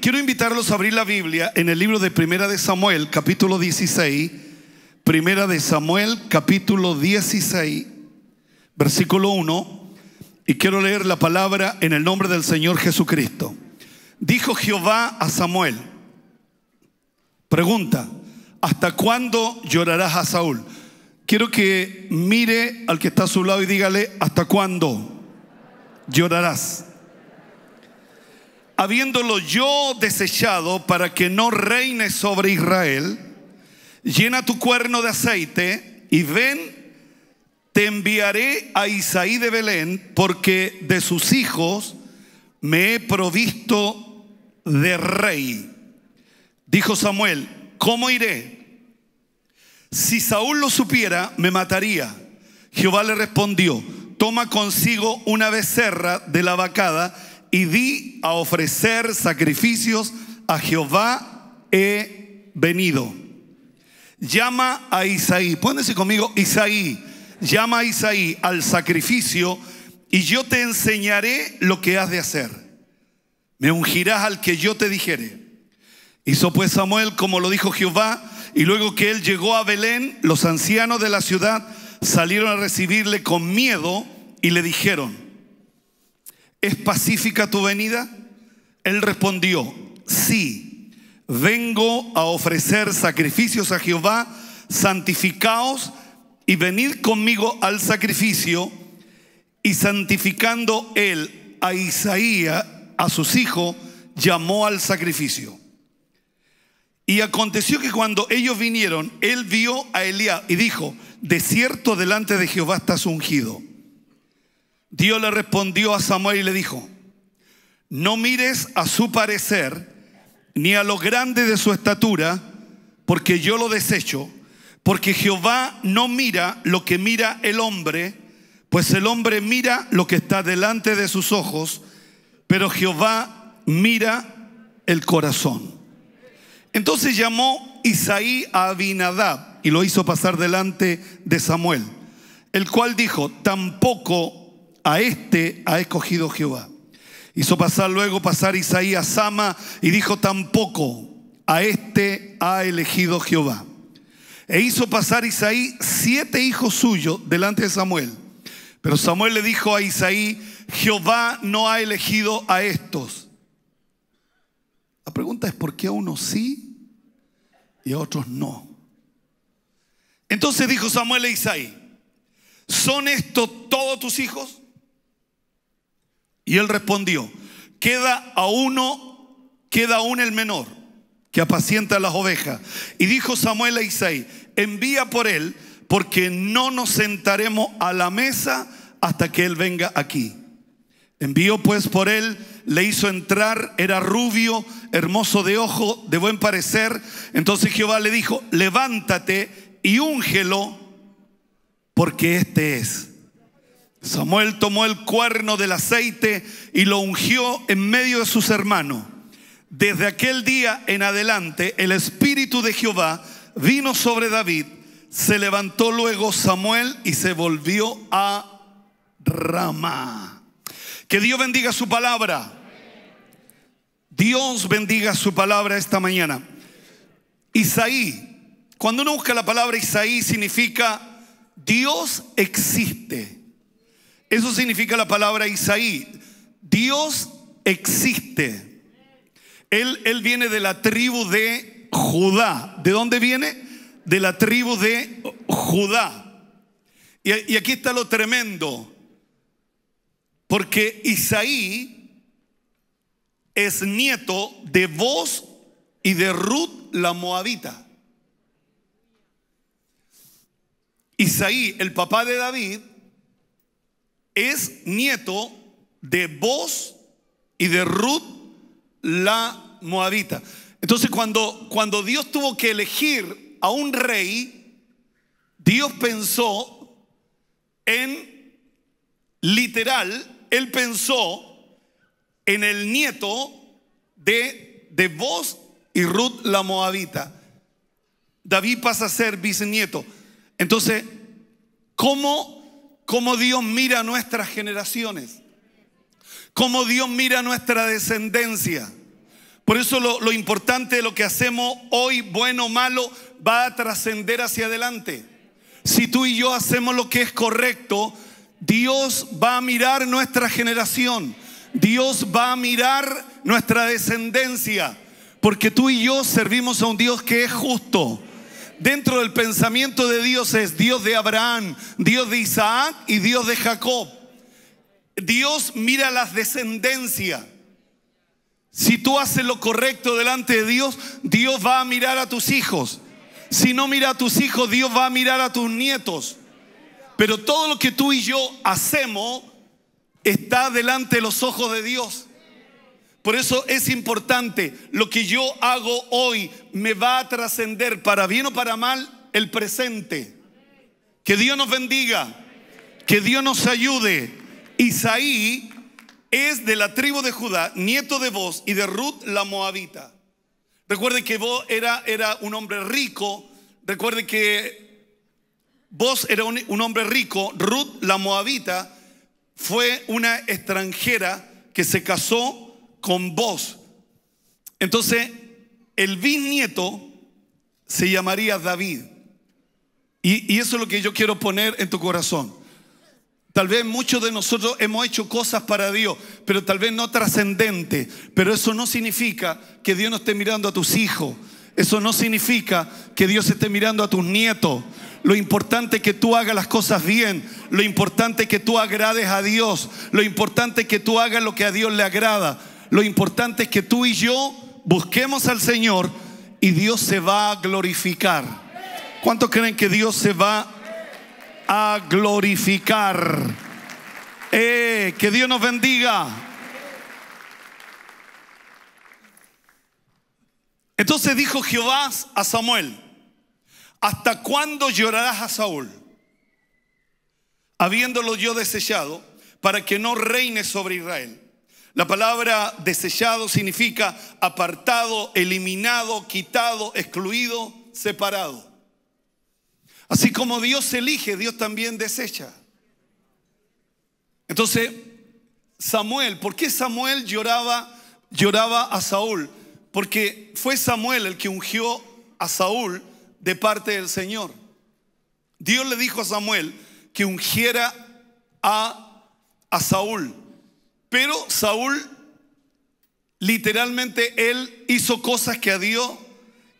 quiero invitarlos a abrir la Biblia en el libro de Primera de Samuel, capítulo 16. Primera de Samuel, capítulo 16, versículo 1. Y quiero leer la palabra en el nombre del Señor Jesucristo. Dijo Jehová a Samuel, pregunta, ¿hasta cuándo llorarás a Saúl? Quiero que mire al que está a su lado y dígale, ¿hasta cuándo llorarás? habiéndolo yo desechado para que no reine sobre Israel, llena tu cuerno de aceite y ven, te enviaré a Isaí de Belén, porque de sus hijos me he provisto de rey. Dijo Samuel, ¿cómo iré? Si Saúl lo supiera, me mataría. Jehová le respondió, toma consigo una becerra de la vacada y di a ofrecer sacrificios a Jehová he venido. Llama a Isaí, pónganse conmigo, Isaí, llama a Isaí al sacrificio y yo te enseñaré lo que has de hacer. Me ungirás al que yo te dijere. Hizo pues Samuel como lo dijo Jehová, y luego que él llegó a Belén, los ancianos de la ciudad salieron a recibirle con miedo y le dijeron, ¿es pacífica tu venida? Él respondió, sí, vengo a ofrecer sacrificios a Jehová, santificaos y venid conmigo al sacrificio. Y santificando él a Isaías, a sus hijos, llamó al sacrificio. Y aconteció que cuando ellos vinieron, él vio a Elías y dijo, de cierto delante de Jehová estás ungido. Dios le respondió a Samuel y le dijo, no mires a su parecer ni a lo grande de su estatura, porque yo lo desecho, porque Jehová no mira lo que mira el hombre, pues el hombre mira lo que está delante de sus ojos, pero Jehová mira el corazón. Entonces llamó Isaí a Abinadab y lo hizo pasar delante de Samuel, el cual dijo, tampoco a este ha escogido Jehová. Hizo pasar luego pasar Isaías Sama y dijo tampoco, a este ha elegido Jehová. E hizo pasar Isaí siete hijos suyos delante de Samuel. Pero Samuel le dijo a Isaí, Jehová no ha elegido a estos. La pregunta es por qué a unos sí y a otros no. Entonces dijo Samuel a Isaí, ¿son estos todos tus hijos? Y él respondió, queda a uno, queda aún el menor que apacienta las ovejas. Y dijo Samuel a Isaí, envía por él, porque no nos sentaremos a la mesa hasta que él venga aquí. Envió pues por él, le hizo entrar, era rubio, hermoso de ojo, de buen parecer. Entonces Jehová le dijo, levántate y úngelo, porque este es. Samuel tomó el cuerno del aceite y lo ungió en medio de sus hermanos. Desde aquel día en adelante el Espíritu de Jehová vino sobre David. Se levantó luego Samuel y se volvió a Ramá. Que Dios bendiga su palabra. Dios bendiga su palabra esta mañana. Isaí, cuando uno busca la palabra Isaí significa Dios existe. Eso significa la palabra Isaí. Dios existe. Él, él viene de la tribu de Judá. ¿De dónde viene? De la tribu de Judá. Y, aquí está lo tremendo, porque Isaí es nieto de vos y de Ruth la Moabita. Isaí, el papá de David, es nieto de Boz y de Ruth la Moabita. Entonces cuando, cuando Dios tuvo que elegir a un rey, Dios pensó en, literal, él pensó en el nieto de, de Boz y Ruth la Moabita. David pasa a ser bisnieto. Entonces, ¿cómo cómo Dios mira a nuestras generaciones, cómo Dios mira a nuestra descendencia. Por eso lo, lo importante de lo que hacemos hoy, bueno o malo, va a trascender hacia adelante. Si tú y yo hacemos lo que es correcto, Dios va a mirar nuestra generación. Dios va a mirar nuestra descendencia. Porque tú y yo servimos a un Dios que es justo dentro del pensamiento de Dios es Dios de Abraham, Dios de Isaac y Dios de Jacob. Dios mira las descendencias. Si tú haces lo correcto delante de Dios, Dios va a mirar a tus hijos. Si no mira a tus hijos, Dios va a mirar a tus nietos. Pero todo lo que tú y yo hacemos está delante de los ojos de Dios. Por eso es importante, lo que yo hago hoy me va a trascender para bien o para mal el presente. Que Dios nos bendiga, que Dios nos ayude. Isaí es de la tribu de Judá, nieto de Boz y de Ruth la Moabita. Recuerde que vos era, era un hombre rico. Recuerde que vos era un, un hombre rico. Ruth la Moabita fue una extranjera que se casó con vos. Entonces, el bisnieto se llamaría David. Y, eso es lo que yo quiero poner en tu corazón. Tal vez muchos de nosotros hemos hecho cosas para Dios, pero tal vez no trascendente. Pero eso no significa que Dios no esté mirando a tus hijos. Eso no significa que Dios esté mirando a tus nietos. Lo importante es que tú hagas las cosas bien. Lo importante es que tú agrades a Dios. Lo importante es que tú hagas lo que a Dios le agrada. Lo importante es que tú y yo busquemos al Señor y Dios se va a glorificar. ¿Cuántos creen que Dios se va a glorificar? Eh, que Dios nos bendiga. Entonces dijo Jehová a Samuel, ¿hasta cuándo llorarás a Saúl? Habiéndolo yo desechado para que no reine sobre Israel. La palabra desechado significa apartado, eliminado, quitado, excluido, separado. Así como Dios elige, Dios también desecha. Entonces, Samuel, ¿por qué Samuel lloraba, lloraba a Saúl? Porque fue Samuel el que ungió a Saúl de parte del Señor. Dios le dijo a Samuel que ungiera a, a Saúl. Pero Saúl, literalmente, él hizo cosas que a Dios,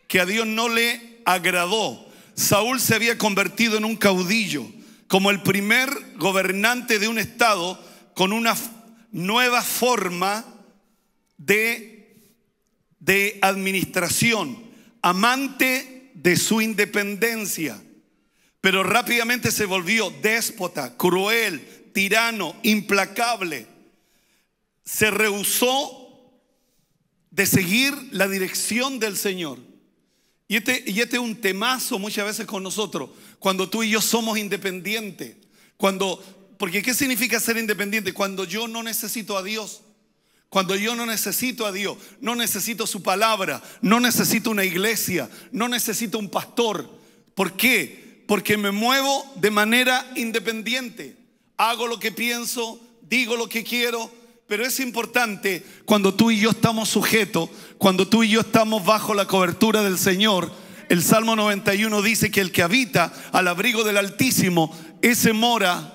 que no le agradó. Saúl se había convertido en un caudillo, como el primer gobernante de un estado con una nueva forma de, de administración, amante de su independencia, pero rápidamente se volvió déspota, cruel, tirano, implacable, se rehusó de seguir la dirección del Señor. Y este, y este es un temazo muchas veces con nosotros, cuando tú y yo somos independientes. Cuando, porque ¿qué significa ser independiente? Cuando yo no necesito a Dios. Cuando yo no necesito a Dios, no necesito su palabra, no necesito una iglesia, no necesito un pastor. ¿Por qué? Porque me muevo de manera independiente. Hago lo que pienso, digo lo que quiero, pero es importante cuando tú y yo estamos sujetos, cuando tú y yo estamos bajo la cobertura del Señor. El Salmo 91 dice que el que habita al abrigo del Altísimo, ese mora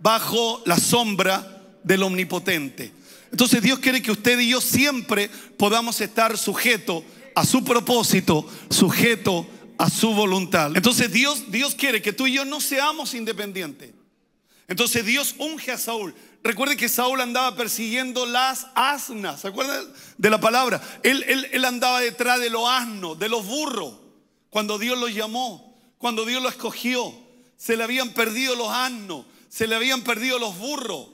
bajo la sombra del Omnipotente. Entonces Dios quiere que usted y yo siempre podamos estar sujetos a su propósito, sujetos a su voluntad. Entonces Dios, Dios quiere que tú y yo no seamos independientes. Entonces Dios unge a Saúl. Recuerde que Saúl andaba persiguiendo las asnas. ¿Se acuerdan de la palabra? Él, andaba detrás de los asnos, de los burros. Cuando Dios los llamó, cuando Dios lo escogió, se le habían perdido los asnos, se le habían perdido los burros.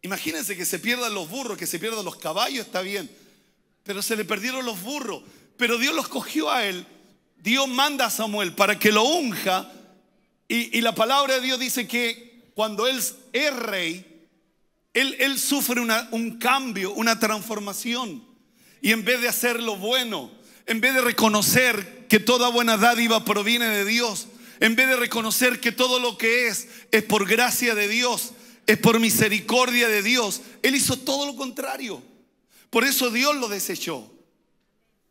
Imagínense que se pierdan los burros, que se pierdan los caballos, está bien. Pero se le perdieron los burros. Pero Dios los escogió a él. Dios manda a Samuel para que lo unja. Y, y la palabra de Dios dice que cuando él es rey, él, sufre un cambio, una transformación. Y en vez de hacer lo bueno, en vez de reconocer que toda buena dádiva proviene de Dios, en vez de reconocer que todo lo que es es por gracia de Dios, es por misericordia de Dios, él hizo todo lo contrario. Por eso Dios lo desechó.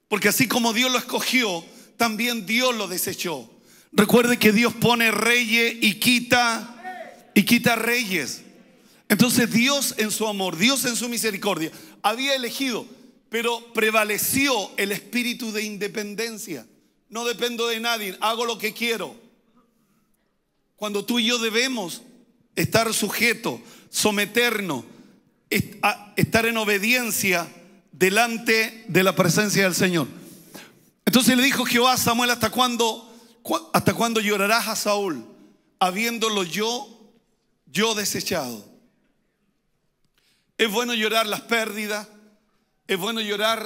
Porque así como Dios lo escogió, también Dios lo desechó. Recuerde que Dios pone reyes y quita y quita reyes. Entonces Dios en su amor, Dios en su misericordia, había elegido, pero prevaleció el espíritu de independencia. No dependo de nadie, hago lo que quiero. Cuando tú y yo debemos estar sujetos, someternos, estar en obediencia delante de la presencia del Señor. Entonces le dijo Jehová a Samuel, ¿hasta cuándo, hasta cuándo llorarás a Saúl, habiéndolo yo, yo desechado? Es bueno llorar las pérdidas. Es bueno llorar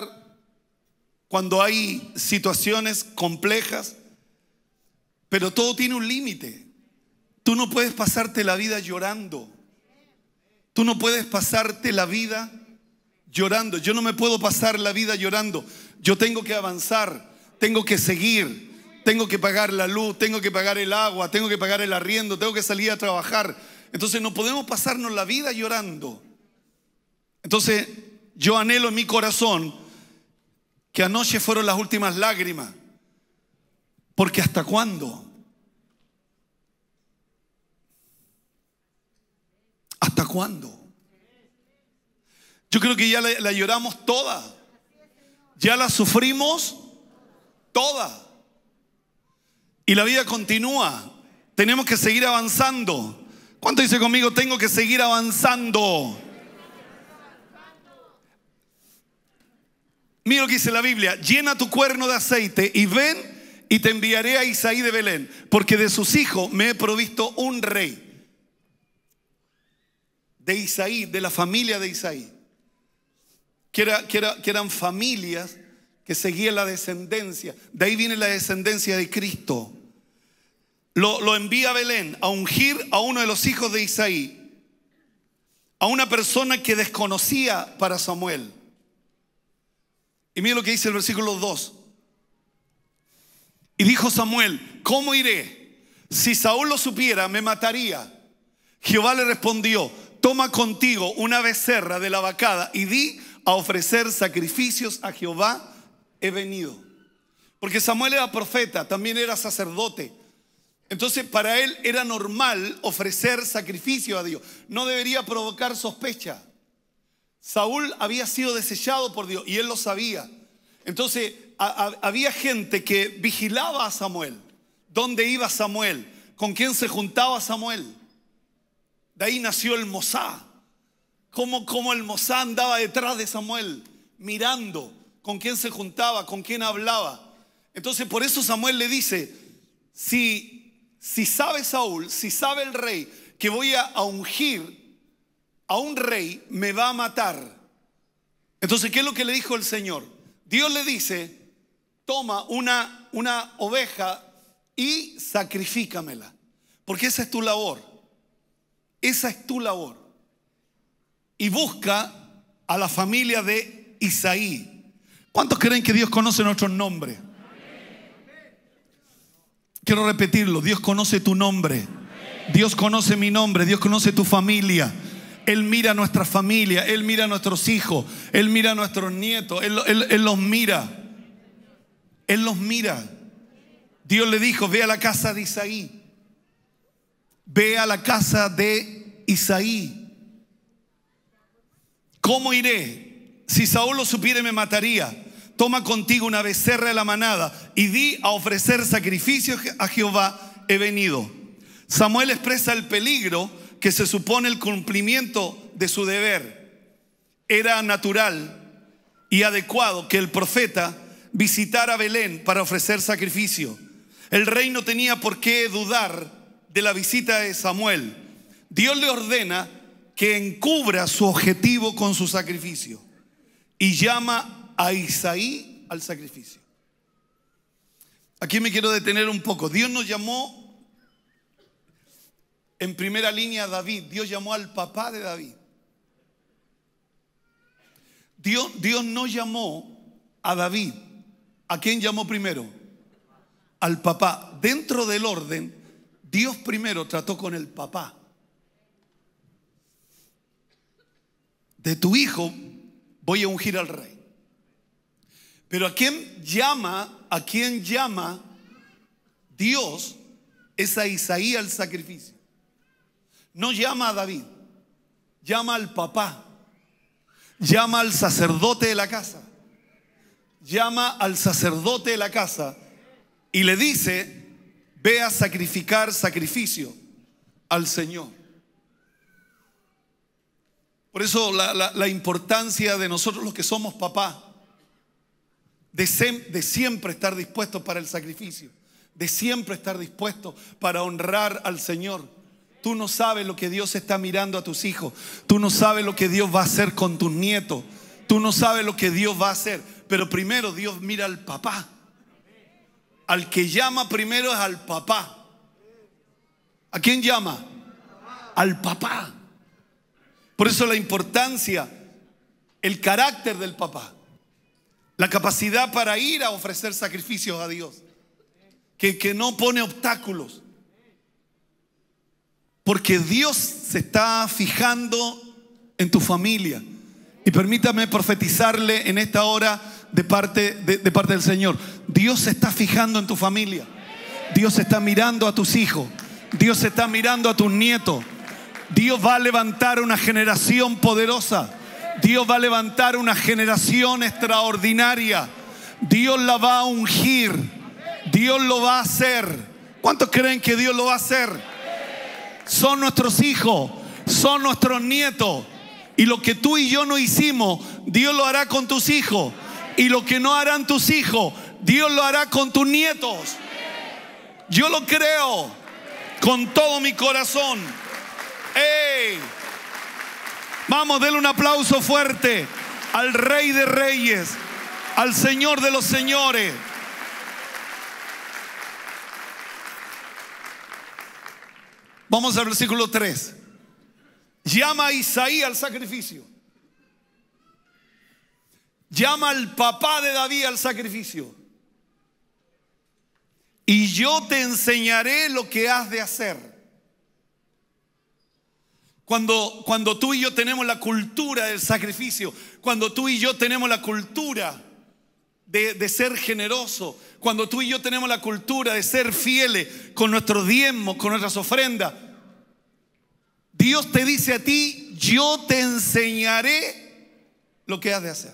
cuando hay situaciones complejas. Pero todo tiene un límite. Tú no puedes pasarte la vida llorando. Tú no puedes pasarte la vida llorando. Yo no me puedo pasar la vida llorando. Yo tengo que avanzar, tengo que seguir, tengo que pagar la luz, tengo que pagar el agua, tengo que pagar el arriendo, tengo que salir a trabajar. Entonces no podemos pasarnos la vida llorando. Entonces, yo anhelo en mi corazón que anoche fueron las últimas lágrimas. Porque hasta cuándo? ¿Hasta cuándo? Yo creo que ya la, lloramos toda. Ya la sufrimos toda. Y la vida continúa. Tenemos que seguir avanzando. ¿Cuánto dice conmigo? Tengo que seguir avanzando. Mira lo que dice la Biblia, llena tu cuerno de aceite y ven y te enviaré a Isaí de Belén, porque de sus hijos me he provisto un rey. De Isaí, de la familia de Isaí. Que, eran familias que seguían la descendencia. De ahí viene la descendencia de Cristo. Lo, lo envía a Belén a ungir a uno de los hijos de Isaí, a una persona que desconocía para Samuel. Y mire lo que dice el versículo 2. Y dijo Samuel, ¿cómo iré? Si Saúl lo supiera, me mataría. Jehová le respondió, toma contigo una becerra de la vacada y di a ofrecer sacrificios a Jehová, he venido. Porque Samuel era profeta, también era sacerdote. Entonces para él era normal ofrecer sacrificio a Dios. No debería provocar sospecha. Saúl había sido desechado por Dios y él lo sabía. Entonces había gente que vigilaba a Samuel. ¿Dónde iba Samuel? ¿Con quién se juntaba Samuel? De ahí nació el Mosá. Como el Mosá andaba detrás de Samuel? Mirando con quién se juntaba, con quién hablaba. Entonces por eso Samuel le dice, si, si sabe Saúl, si sabe el rey que voy a ungir a un rey me va a matar. Entonces, ¿qué es lo que le dijo el Señor? Dios le dice, toma una, una oveja y sacrifícamela, porque esa es tu labor, esa es tu labor. Y busca a la familia de Isaí. ¿Cuántos creen que Dios conoce nuestro nombre? Quiero repetirlo, Dios conoce tu nombre, Dios conoce mi nombre, Dios conoce tu familia. Él mira a nuestra familia, Él mira a nuestros hijos, Él mira a nuestros nietos, Él, los mira. Él los mira. Dios le dijo, ve a la casa de Isaí. Ve a la casa de Isaí. ¿Cómo iré? Si Saúl lo supiera me mataría. Toma contigo una becerra de la manada y di a ofrecer sacrificios a Jehová he venido. Samuel expresa el peligro que se supone el cumplimiento de su deber, era natural y adecuado que el profeta visitara Belén para ofrecer sacrificio. El rey no tenía por qué dudar de la visita de Samuel. Dios le ordena que encubra su objetivo con su sacrificio y llama a Isaí al sacrificio. Aquí me quiero detener un poco. Dios nos llamó en primera línea, David. Dios llamó al papá de David. Dios, Dios no llamó a David. ¿A quién llamó primero? Al papá. Dentro del orden, Dios primero trató con el papá. De tu hijo voy a ungir al rey. Pero a quién llama, a quien llama Dios es a Isaías al sacrificio no llama a David, llama al papá, llama al sacerdote de la casa, llama al sacerdote de la casa y le dice, ve a sacrificar sacrificio al Señor. Por eso la, importancia de nosotros los que somos papá de, de siempre estar dispuestos para el sacrificio, de siempre estar dispuestos para honrar al Señor Tú no sabes lo que Dios está mirando a tus hijos. Tú no sabes lo que Dios va a hacer con tus nietos. Tú no sabes lo que Dios va a hacer. Pero primero Dios mira al papá. Al que llama primero es al papá. ¿A quién llama? Al papá. Por eso la importancia, el carácter del papá. La capacidad para ir a ofrecer sacrificios a Dios. Que, que no pone obstáculos. Porque Dios se está fijando en tu familia. Y permítame profetizarle en esta hora de parte, de, parte del Señor. Dios se está fijando en tu familia. Dios está mirando a tus hijos. Dios está mirando a tus nietos. Dios va a levantar una generación poderosa. Dios va a levantar una generación extraordinaria. Dios la va a ungir. Dios lo va a hacer. ¿Cuántos creen que Dios lo va a hacer? son nuestros hijos, son nuestros nietos. Y lo que tú y yo no hicimos, Dios lo hará con tus hijos. Y lo que no harán tus hijos, Dios lo hará con tus nietos. Yo lo creo con todo mi corazón. ¡Ey! Vamos, denle un aplauso fuerte al Rey de Reyes, al Señor de los Señores. Vamos al versículo 3. Llama a Isaí al sacrificio. Llama al papá de David al sacrificio. Y yo te enseñaré lo que has de hacer. Cuando, cuando tú y yo tenemos la cultura del sacrificio, cuando tú y yo tenemos la cultura de, de, ser generoso, cuando tú y yo tenemos la cultura de ser fieles con nuestros diezmos, con nuestras ofrendas, Dios te dice a ti, yo te enseñaré lo que has de hacer.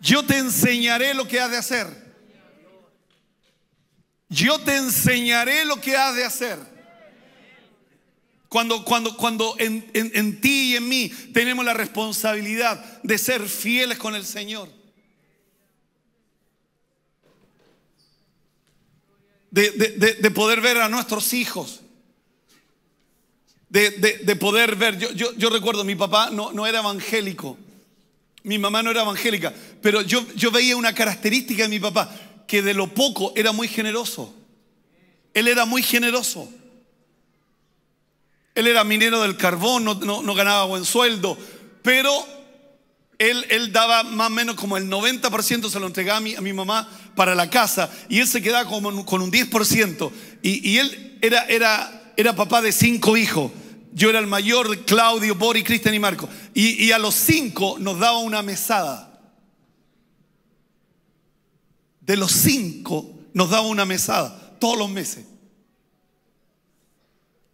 Yo te enseñaré lo que has de hacer. Yo te enseñaré lo que has de hacer. Cuando, cuando, cuando en, ti y en mí tenemos la responsabilidad de ser fieles con el Señor. de poder ver a nuestros hijos de, poder ver. Yo, yo, recuerdo, mi papá no, no era evangélico, mi mamá no era evangélica, pero yo, yo veía una característica de mi papá, que de lo poco era muy generoso. Él era muy generoso. Él era minero del carbón, no, no, ganaba buen sueldo, pero él, él, daba más o menos como el 90% se lo entregaba a mi, a mi, mamá para la casa y él se quedaba como con un 10%. Y, y él era, era, era papá de cinco hijos. Yo era el mayor Claudio, Bori, Cristian y Marco. Y, y a los cinco nos daba una mesada. De los cinco nos daba una mesada todos los meses.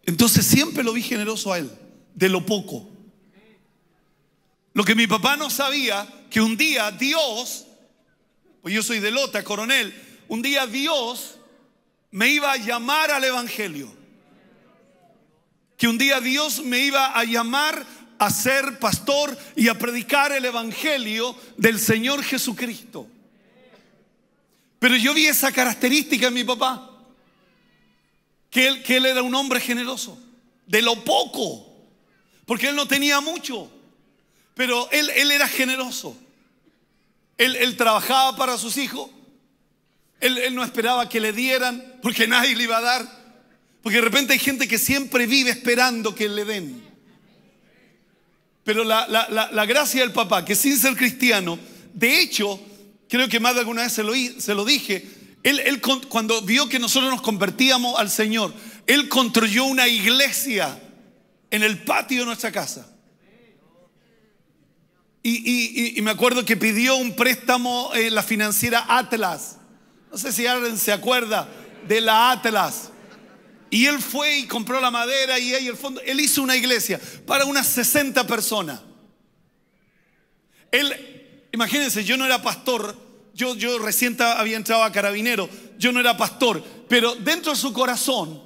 Entonces siempre lo vi generoso a él, de lo poco. Lo que mi papá no sabía, que un día Dios, pues yo soy de Lota, coronel, un día Dios me iba a llamar al Evangelio que un día Dios me iba a llamar a ser pastor y a predicar el Evangelio del Señor Jesucristo. Pero yo vi esa característica en mi papá, que él, que él era un hombre generoso, de lo poco, porque él no tenía mucho, pero él, él era generoso. Él, él, trabajaba para sus hijos, él no esperaba que le dieran, porque nadie le iba a dar. Porque de repente hay gente que siempre vive esperando que le den. Pero la, gracia del papá, que sin ser cristiano, de hecho, creo que más de alguna vez se lo, se lo dije, él, cuando vio que nosotros nos convertíamos al Señor, él construyó una iglesia en el patio de nuestra casa. Y, y, me acuerdo que pidió un préstamo en eh, la financiera Atlas. No sé si alguien se acuerda de la Atlas. Y él fue y compró la madera y ahí el fondo. Él hizo una iglesia para unas 60 personas. Él, imagínense, yo no era pastor, yo, yo recién había entrado a carabinero, yo no era pastor, pero dentro de su corazón,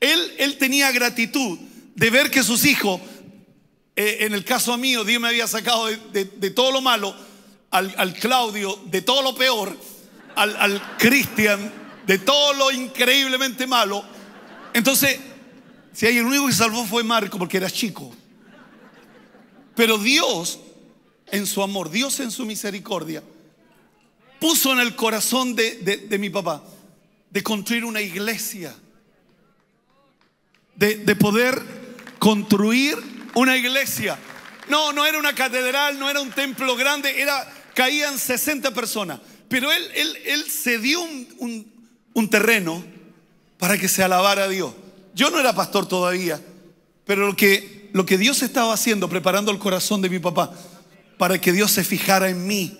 él, él tenía gratitud de ver que sus hijos, eh, en el caso mío, Dios me había sacado de, todo lo malo, al, Claudio de todo lo peor, al, al Cristian de todo lo increíblemente malo entonces, si hay el único que salvó fue Marco porque era chico. Pero Dios, en su amor, Dios en su misericordia, puso en el corazón de, mi papá de construir una iglesia, de, poder construir una iglesia. No, no era una catedral, no era un templo grande, era, caían 60 personas. Pero él, él, él cedió un, un, un terreno para que se alabara a Dios. Yo no era pastor todavía, pero lo que, lo que Dios estaba haciendo, preparando el corazón de mi papá, para que Dios se fijara en mí,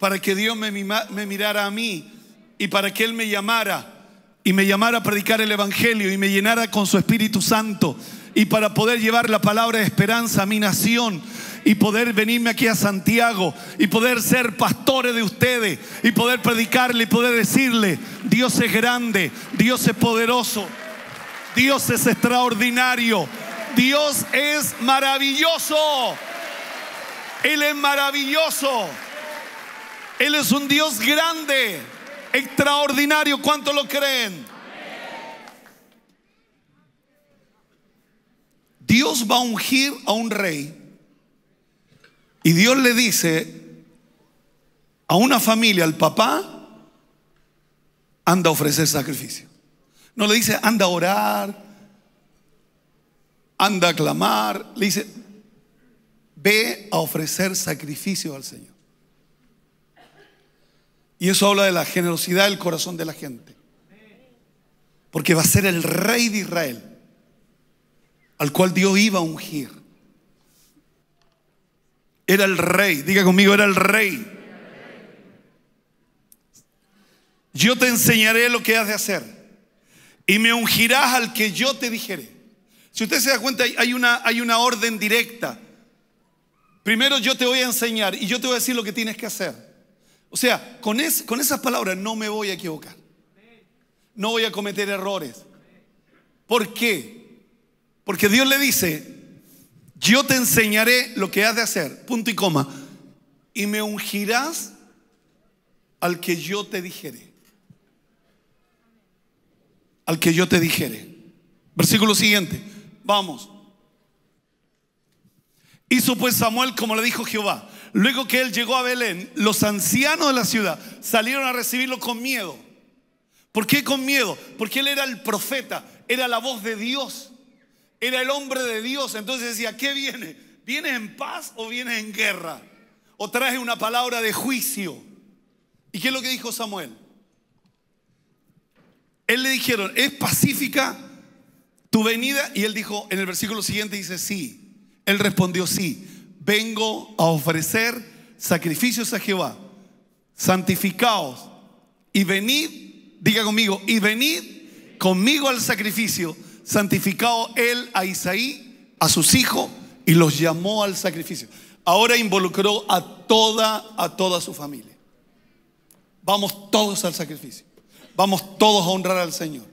para que Dios me, me mirara a mí y para que Él me llamara y me llamara a predicar el Evangelio y me llenara con su Espíritu Santo y para poder llevar la palabra de esperanza a mi nación y poder venirme aquí a Santiago y poder ser pastores de ustedes y poder predicarle y poder decirle, Dios es grande, Dios es poderoso, Dios es extraordinario, Dios es maravilloso, Él es maravilloso, Él es un Dios grande, extraordinario, ¿cuánto lo creen? Dios va a ungir a un rey y Dios le dice a una familia, al papá, anda a ofrecer sacrificio. No le dice, anda a orar, anda a clamar. Le dice, ve a ofrecer sacrificio al Señor. Y eso habla de la generosidad del corazón de la gente. Porque va a ser el rey de Israel, al cual Dios iba a ungir. Era el rey. Diga conmigo, era el rey. Yo te enseñaré lo que has de hacer. Y me ungirás al que yo te dijere. Si usted se da cuenta, hay una, hay una orden directa. Primero yo te voy a enseñar y yo te voy a decir lo que tienes que hacer. O sea, con, con esas palabras no me voy a equivocar. No voy a cometer errores. ¿Por qué? Porque Dios le dice, yo te enseñaré lo que has de hacer, punto y coma. Y me ungirás al que yo te dijere. Al que yo te dijere. Versículo siguiente. Vamos. Hizo pues Samuel como le dijo Jehová. Luego que él llegó a Belén, los ancianos de la ciudad salieron a recibirlo con miedo. ¿Por qué con miedo? Porque él era el profeta, era la voz de Dios. Era el hombre de Dios. Entonces decía, ¿qué viene? ¿Viene en paz o vienes en guerra? ¿O traje una palabra de juicio? ¿Y qué es lo que dijo Samuel? Él le dijeron, ¿es pacífica tu venida? Y él dijo, en el versículo siguiente dice, sí. Él respondió, sí. Vengo a ofrecer sacrificios a Jehová. Santificaos y venid, diga conmigo, y venid conmigo al sacrificio santificado él a Isaí, a sus hijos, y los llamó al sacrificio. Ahora involucró a toda, a toda su familia. Vamos todos al sacrificio. Vamos todos a honrar al Señor.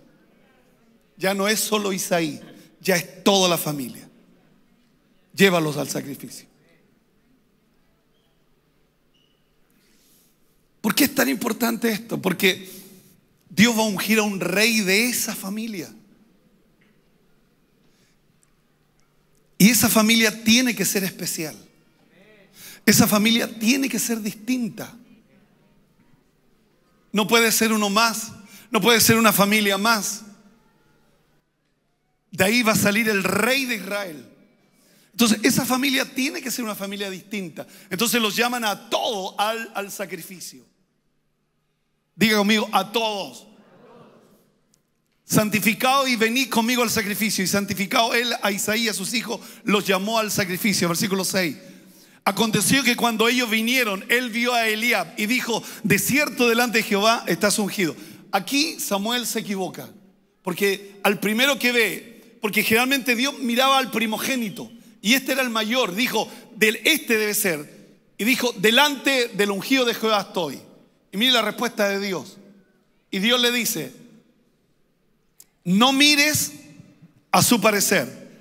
Ya no es solo Isaí, ya es toda la familia. Llévalos al sacrificio. ¿Por qué es tan importante esto? Porque Dios va a ungir a un rey de esa familia. Y esa familia tiene que ser especial. Esa familia tiene que ser distinta. No puede ser uno más, no puede ser una familia más. De ahí va a salir el rey de Israel. Entonces, esa familia tiene que ser una familia distinta. Entonces los llaman a todos al, sacrificio. Diga conmigo, a todos santificado y venid conmigo al sacrificio. Y santificado él a Isaías, a sus hijos, los llamó al sacrificio. Versículo 6. Aconteció que cuando ellos vinieron, él vio a Eliab y dijo, de cierto delante de Jehová estás ungido. Aquí Samuel se equivoca, porque al primero que ve, porque generalmente Dios miraba al primogénito, y este era el mayor, dijo, del este debe ser, y dijo, delante del ungido de Jehová estoy. Y mire la respuesta de Dios. Y Dios le dice, no mires a su parecer,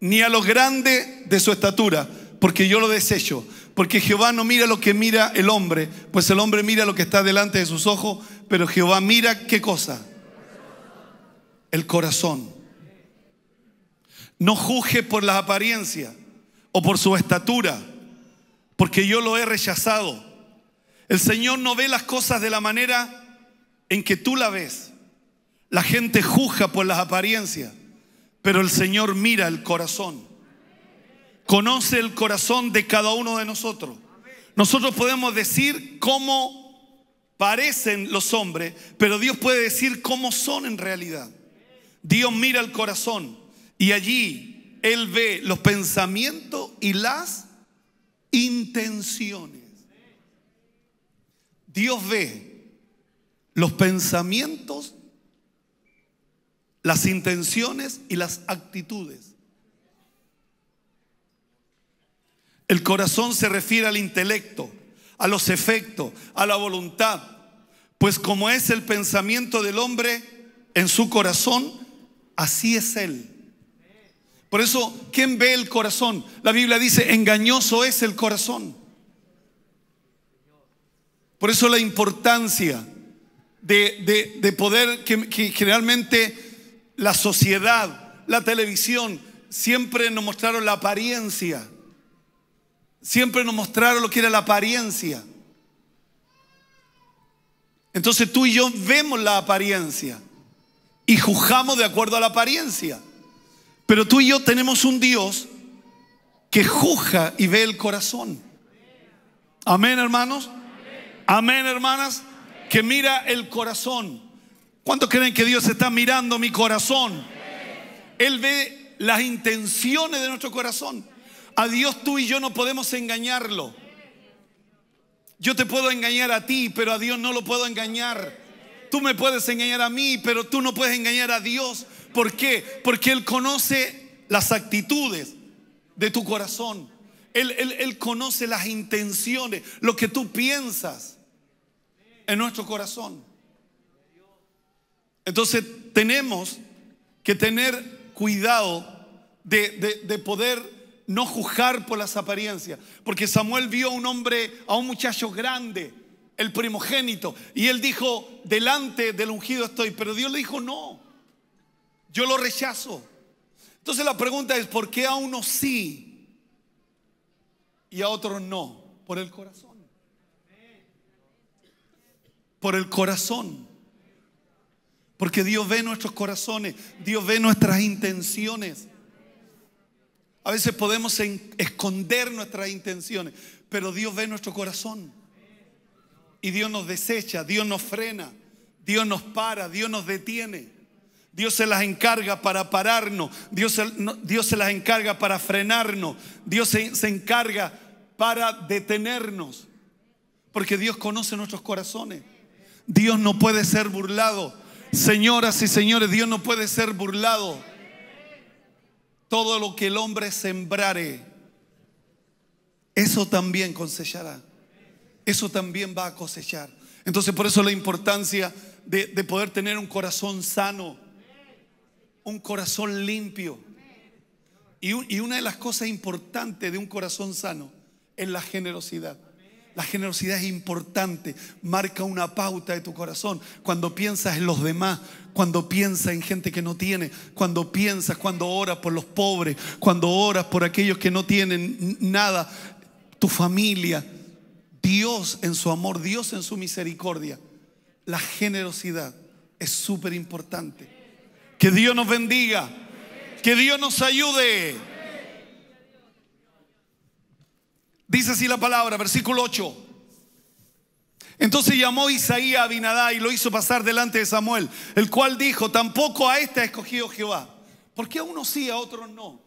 ni a lo grande de su estatura, porque yo lo desecho. Porque Jehová no mira lo que mira el hombre, pues el hombre mira lo que está delante de sus ojos, pero Jehová mira qué cosa? El corazón. No juzgue por la apariencia o por su estatura, porque yo lo he rechazado. El Señor no ve las cosas de la manera en que tú la ves. La gente juzga por las apariencias, pero el Señor mira el corazón. Conoce el corazón de cada uno de nosotros. Nosotros podemos decir cómo parecen los hombres, pero Dios puede decir cómo son en realidad. Dios mira el corazón y allí Él ve los pensamientos y las intenciones. Dios ve los pensamientos las intenciones y las actitudes. El corazón se refiere al intelecto, a los efectos, a la voluntad, pues como es el pensamiento del hombre en su corazón, así es él. Por eso, ¿quién ve el corazón? La Biblia dice, engañoso es el corazón. Por eso la importancia de, poder que generalmente la sociedad, la televisión, siempre nos mostraron la apariencia. Siempre nos mostraron lo que era la apariencia. Entonces tú y yo vemos la apariencia y juzgamos de acuerdo a la apariencia. Pero tú y yo tenemos un Dios que juzga y ve el corazón. Amén, hermanos. Amén, hermanas. Que mira el corazón. ¿Cuántos creen que Dios está mirando mi corazón? Él ve las intenciones de nuestro corazón. A Dios tú y yo no podemos engañarlo. Yo te puedo engañar a ti, pero a Dios no lo puedo engañar. Tú me puedes engañar a mí, pero tú no puedes engañar a Dios. ¿Por qué? Porque Él conoce las actitudes de tu corazón. Él, él conoce las intenciones, lo que tú piensas en nuestro corazón. Entonces tenemos que tener cuidado de, poder no juzgar por las apariencias, porque Samuel vio a un hombre, a un muchacho grande, el primogénito, y él dijo, delante del ungido estoy, pero Dios le dijo, no, yo lo rechazo. Entonces la pregunta es, ¿por qué a uno sí y a otros no? Por el corazón. Por el corazón. Porque Dios ve nuestros corazones, Dios ve nuestras intenciones. A veces podemos esconder nuestras intenciones, pero Dios ve nuestro corazón. Y Dios nos desecha, Dios nos frena, Dios nos para, Dios nos detiene. Dios se las encarga para pararnos, Dios se, las encarga para frenarnos, Dios se encarga para detenernos. Porque Dios conoce nuestros corazones. Dios no puede ser burlado. Señoras y señores, Dios no puede ser burlado. Todo lo que el hombre sembrare, eso también cosechará. Eso también va a cosechar. Entonces por eso la importancia de, poder tener un corazón sano, un corazón limpio. y una de las cosas importantes de un corazón sano es la generosidad. La generosidad es importante, marca una pauta de tu corazón. Cuando piensas en los demás, cuando piensas en gente que no tiene, cuando piensas, cuando oras por los pobres, cuando oras por aquellos que no tienen nada, tu familia, Dios en su amor, Dios en su misericordia. La generosidad es súper importante. Que Dios nos bendiga, que Dios nos ayude. Dice así la palabra, versículo 8. Entonces llamó Isaías a Abinadá y lo hizo pasar delante de Samuel, el cual dijo, tampoco a este ha escogido Jehová. ¿Por qué a unos sí, a otros no?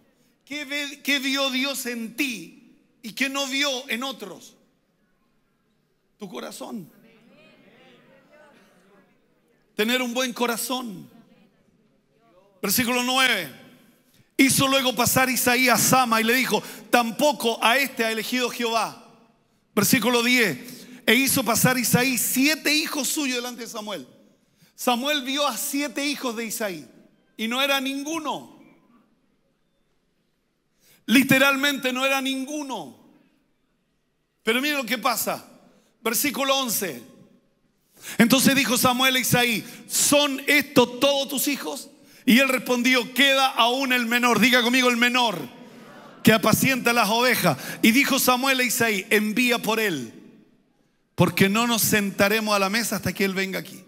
¿Qué, ¿Qué, vio Dios en ti y qué no vio en otros? Tu corazón. Tener un buen corazón. Versículo 9. Hizo luego pasar Isaías Sama y le dijo, tampoco a este ha elegido Jehová. Versículo 10. E hizo pasar Isaí siete hijos suyos delante de Samuel. Samuel vio a siete hijos de Isaí y no era ninguno. Literalmente no era ninguno. Pero mire lo que pasa. Versículo 11. Entonces dijo Samuel a Isaí, ¿son estos todos tus hijos? Y él respondió, queda aún el menor, diga conmigo el menor, que apacienta las ovejas. Y dijo Samuel a Isaí, envía por él, porque no nos sentaremos a la mesa hasta que él venga aquí.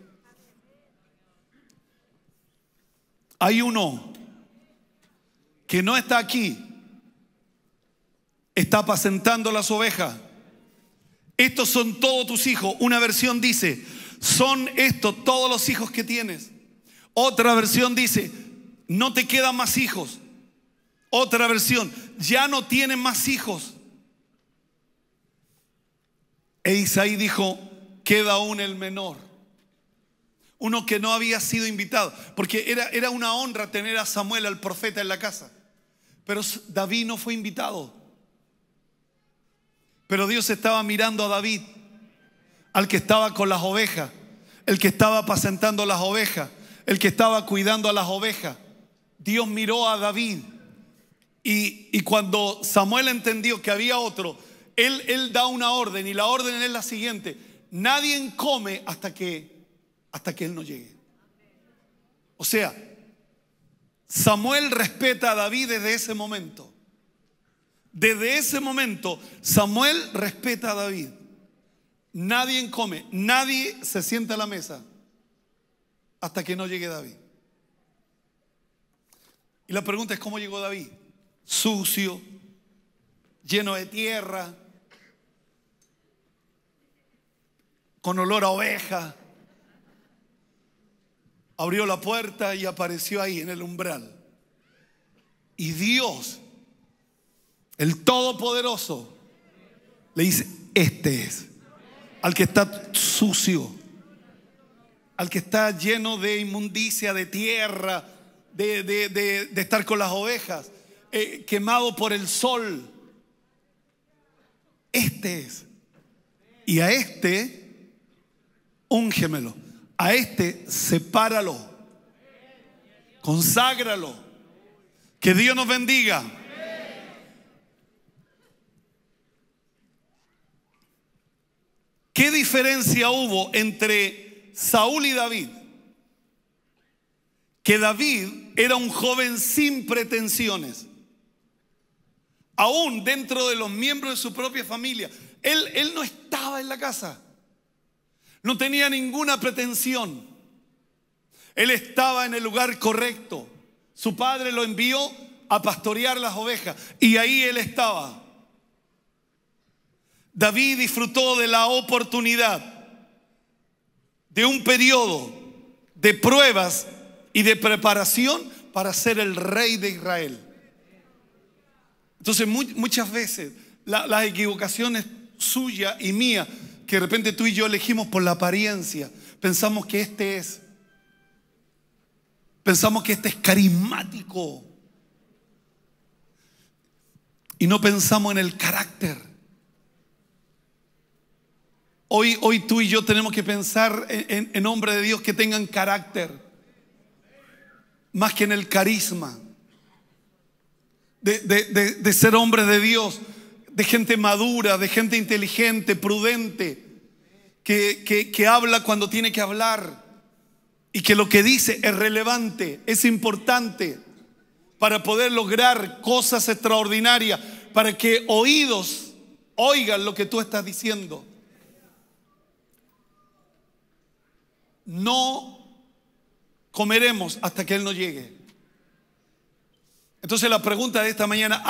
Hay uno que no está aquí, está apacentando las ovejas. Estos son todos tus hijos. Una versión dice, son estos todos los hijos que tienes. Otra versión dice, no te quedan más hijos. Otra versión, ya no tienen más hijos. E Isaí dijo, queda aún el menor. Uno que no había sido invitado, porque era, era una honra tener a Samuel, el profeta, en la casa. Pero David no fue invitado. Pero Dios estaba mirando a David, al que estaba con las ovejas, el que estaba apacentando las ovejas, el que estaba cuidando a las ovejas. Dios miró a David y, cuando Samuel entendió que había otro, él, él, da una orden y la orden es la siguiente. Nadie come hasta que, hasta que él no llegue. O sea, Samuel respeta a David desde ese momento. Desde ese momento, Samuel respeta a David. Nadie come, nadie se sienta a la mesa hasta que no llegue David. Y la pregunta es, ¿cómo llegó David? Sucio, lleno de tierra, con olor a oveja. Abrió la puerta y apareció ahí en el umbral. Y Dios, el Todopoderoso, le dice, este es, al que está sucio, al que está lleno de inmundicia, de tierra, de, estar con las ovejas, eh, quemado por el sol. Este es. Y a este, úngemelo. A este, sepáralo. Conságralo. Que Dios nos bendiga. ¿Qué diferencia hubo entre Saúl y David, que David era un joven sin pretensiones, aún dentro de los miembros de su propia familia. Él, él no estaba en la casa, no tenía ninguna pretensión. Él estaba en el lugar correcto. Su padre lo envió a pastorear las ovejas y ahí él estaba. David disfrutó de la oportunidad de un periodo de pruebas y de preparación para ser el rey de Israel. Entonces muchas veces la, las equivocaciones suyas y mía que de repente tú y yo elegimos por la apariencia, pensamos que este es, pensamos que este es carismático y no pensamos en el carácter. Hoy, tú y yo tenemos que pensar en, hombres de Dios que tengan carácter, más que en el carisma, de, ser hombres de Dios, de gente madura, de gente inteligente, prudente, que, que habla cuando tiene que hablar y que lo que dice es relevante, es importante para poder lograr cosas extraordinarias, para que oídos oigan lo que tú estás diciendo. no comeremos hasta que Él no llegue. Entonces la pregunta de esta mañana,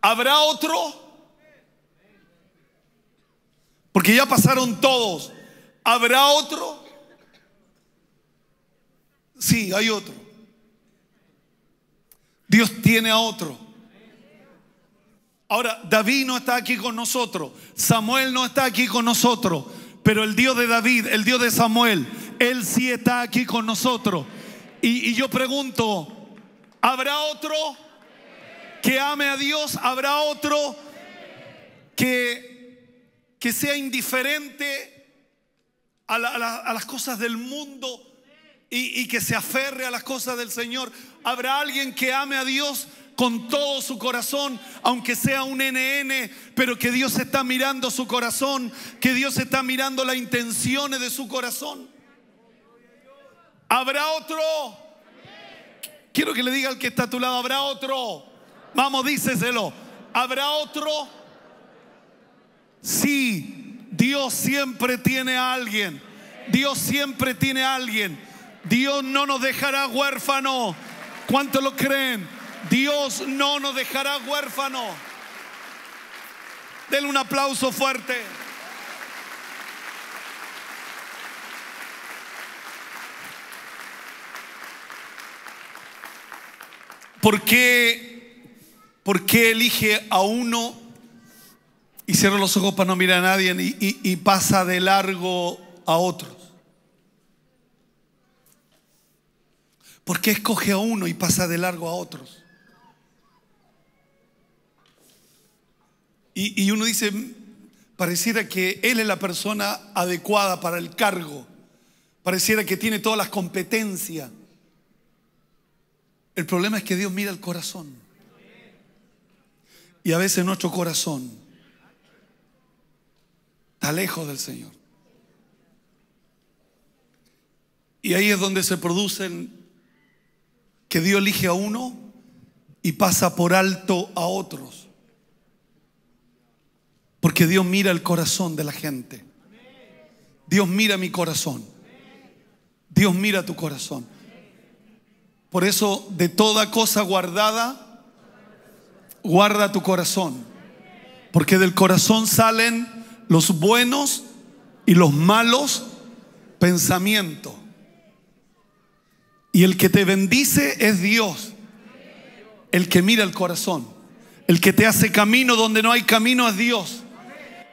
¿habrá otro? Porque ya pasaron todos. ¿Habrá otro? Sí, hay otro. Dios tiene a otro. Ahora, David no está aquí con nosotros. Samuel no está aquí con nosotros. Pero el Dios de David, el Dios de Samuel, él sí está aquí con nosotros. Y, yo pregunto, ¿habrá otro que ame a Dios? ¿Habrá otro que, que sea indiferente a, las cosas del mundo? Y, y, que se aferre a las cosas del Señor. Habrá alguien que ame a Dios con todo su corazón, aunque sea un NN, pero que Dios está mirando su corazón, que Dios está mirando las intenciones de su corazón. ¿Habrá otro? Quiero que le diga al que está a tu lado, ¿habrá otro? Vamos, díceselo. ¿Habrá otro? Sí, Dios siempre tiene a alguien. Dios siempre tiene a alguien. Dios no nos dejará huérfano. ¿Cuánto lo creen? Dios no nos dejará huérfano. Denle un aplauso fuerte. ¿Por qué, por qué elige a uno y cierra los ojos para no mirar a nadie y, pasa de largo a otros? ¿Por qué escoge a uno y pasa de largo a otros? y, uno dice, pareciera que él es la persona adecuada para el cargo, pareciera que tiene todas las competencias, el problema es que Dios mira el corazón. Y a veces nuestro corazón está lejos del Señor. Y ahí es donde se producen que Dios elige a uno y pasa por alto a otros. Porque Dios mira el corazón de la gente. Dios mira mi corazón. Dios mira tu corazón. Por eso, de toda cosa guardada, guarda tu corazón. Porque del corazón salen los buenos y los malos pensamientos. Y el que te bendice es Dios. El que mira el corazón. El que te hace camino donde no hay camino es Dios.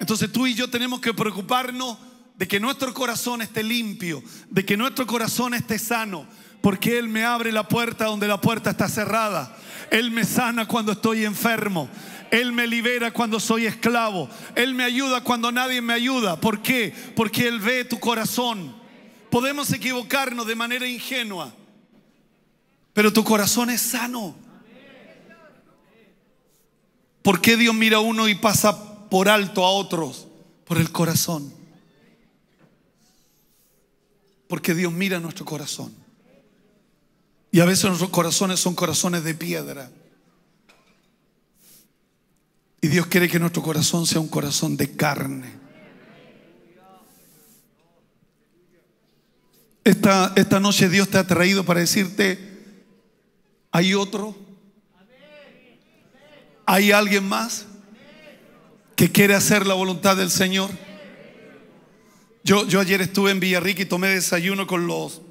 Entonces tú y yo tenemos que preocuparnos de que nuestro corazón esté limpio, de que nuestro corazón esté sano, porque Él me abre la puerta donde la puerta está cerrada. Él me sana cuando estoy enfermo. Él me libera cuando soy esclavo. Él me ayuda cuando nadie me ayuda. ¿Por qué? Porque Él ve tu corazón. Podemos equivocarnos de manera ingenua, pero tu corazón es sano. ¿Por qué Dios mira a uno y pasa por alto a otros? Por el corazón. Porque Dios mira nuestro corazón. Y a veces nuestros corazones son corazones de piedra. Y Dios quiere que nuestro corazón sea un corazón de carne. Esta, esta noche Dios te ha traído para decirte, ¿hay otro? ¿Hay alguien más que quiere hacer la voluntad del Señor? Yo, yo ayer estuve en Villarrica y tomé desayuno con los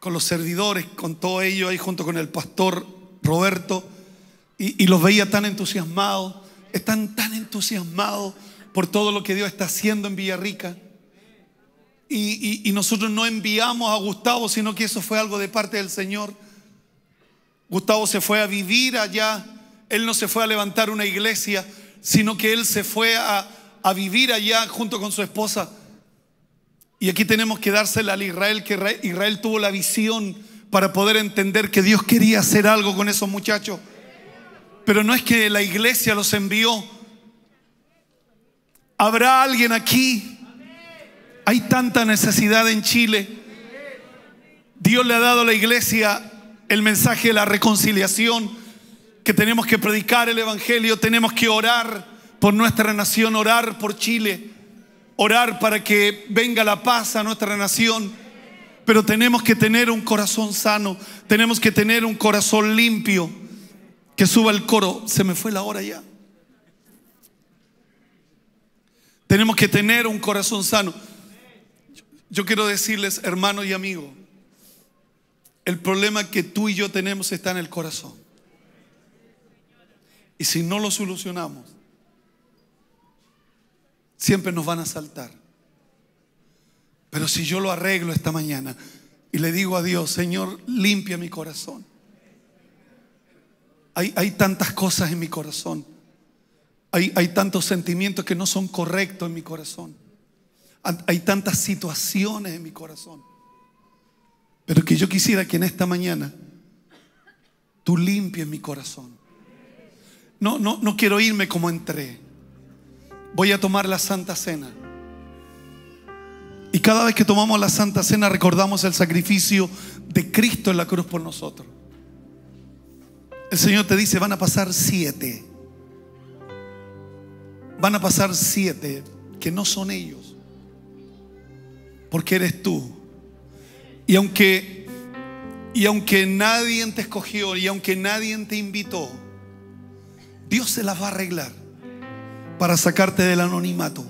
con los servidores, con todo ello ahí junto con el pastor Roberto, y, los veía tan entusiasmados, están tan entusiasmados por todo lo que Dios está haciendo en Villarrica. Y, nosotros no enviamos a Gustavo, sino que eso fue algo de parte del Señor. Gustavo se fue a vivir allá, él no se fue a levantar una iglesia, sino que él se fue a vivir allá junto con su esposa. Y aquí tenemos que dársela al Israel, que Israel tuvo la visión para poder entender que Dios quería hacer algo con esos muchachos. Pero no es que la iglesia los envió. ¿Habrá alguien aquí? Hay tanta necesidad en Chile. Dios le ha dado a la iglesia el mensaje de la reconciliación, que tenemos que predicar el Evangelio, tenemos que orar por nuestra nación, orar por Chile orar para que venga la paz a nuestra nación, pero tenemos que tener un corazón sano, tenemos que tener un corazón limpio. Que suba el coro, se me fue la hora ya. Tenemos que tener un corazón sano. Yo quiero decirles, hermano y amigo, el problema que tú y yo tenemos está en el corazón. Y si no lo solucionamos, siempre nos van a saltar. Pero si yo lo arreglo esta mañana y le digo a Dios, Señor, limpia mi corazón. Hay, tantas cosas en mi corazón. Hay, hay, tantos sentimientos que no son correctos en mi corazón. Hay tantas situaciones en mi corazón. Pero que yo quisiera que en esta mañana tú limpies mi corazón. No, no, no quiero irme como entré voy a tomar la Santa Cena. Y cada vez que tomamos la Santa Cena recordamos el sacrificio de Cristo en la cruz por nosotros. El Señor te dice, van a pasar siete. Van a pasar siete que no son ellos. Porque eres tú. Y aunque, y aunque nadie te escogió y aunque nadie te invitó, Dios se las va a arreglar para sacarte del anonimato.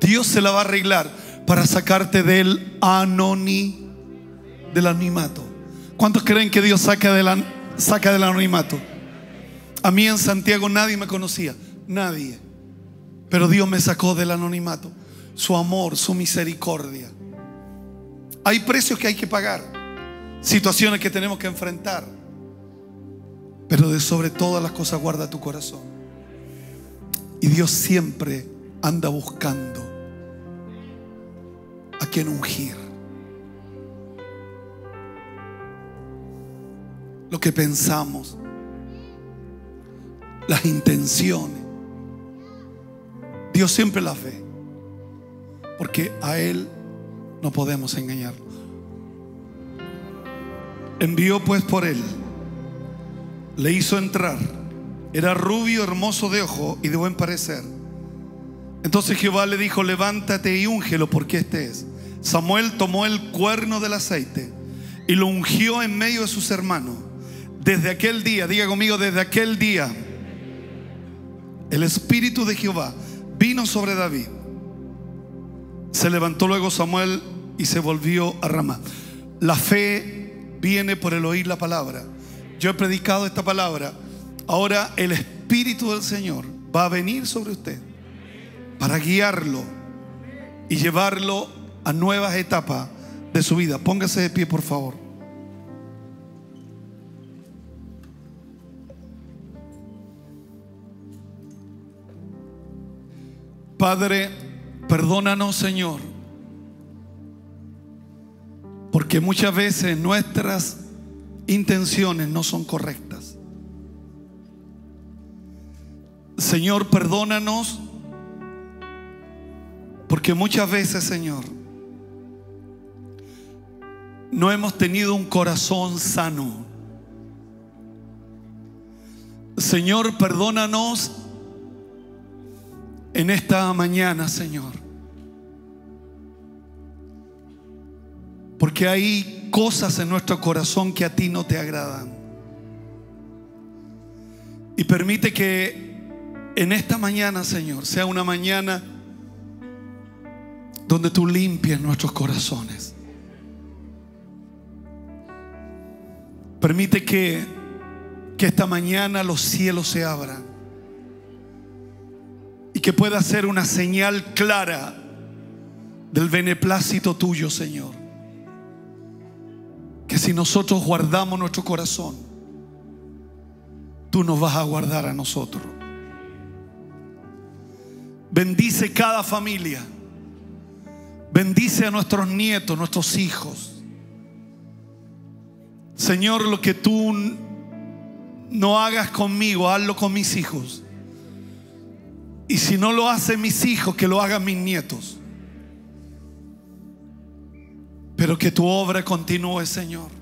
Dios se la va a arreglar para sacarte del del anonimato. ¿Cuántos creen que Dios saca del, saca del anonimato? A mí en Santiago nadie me conocía, nadie. Pero Dios me sacó del anonimato. Su amor, su misericordia. Hay precios que hay que pagar, situaciones que tenemos que enfrentar. Pero de sobre todas las cosas guarda tu corazón. Y Dios siempre anda buscando a quien ungir. Lo que pensamos, las intenciones, Dios siempre las ve. Porque a Él no podemos engañarlo. Envió pues por Él, le hizo entrar era rubio, hermoso de ojo y de buen parecer. Entonces Jehová le dijo, levántate y úngelo porque este es. Samuel tomó el cuerno del aceite y lo ungió en medio de sus hermanos. Desde aquel día, diga conmigo, desde aquel día, el Espíritu de Jehová vino sobre David. Se levantó luego Samuel y se volvió a ramar... La fe viene por el oír la palabra. Yo he predicado esta palabra Ahora el Espíritu del Señor va a venir sobre usted para guiarlo y llevarlo a nuevas etapas de su vida. Póngase de pie, por favor. Padre, perdónanos, Señor, porque muchas veces nuestras intenciones no son correctas. Señor, perdónanos, porque muchas veces, Señor, no hemos tenido un corazón sano. Señor, perdónanos en esta mañana, Señor. Porque hay cosas en nuestro corazón que a ti no te agradan. Y permite que en esta mañana, Señor, sea una mañana donde tú limpies nuestros corazones. Permite que, que esta mañana los cielos se abran y que pueda ser una señal clara del beneplácito tuyo, Señor. Que si nosotros guardamos nuestro corazón, tú nos vas a guardar a nosotros. Bendice cada familia. Bendice a nuestros nietos, nuestros hijos. Señor, lo que tú no hagas conmigo, hazlo con mis hijos. Y si no lo hacen mis hijos, que lo hagan mis nietos. Pero que tu obra continúe, Señor.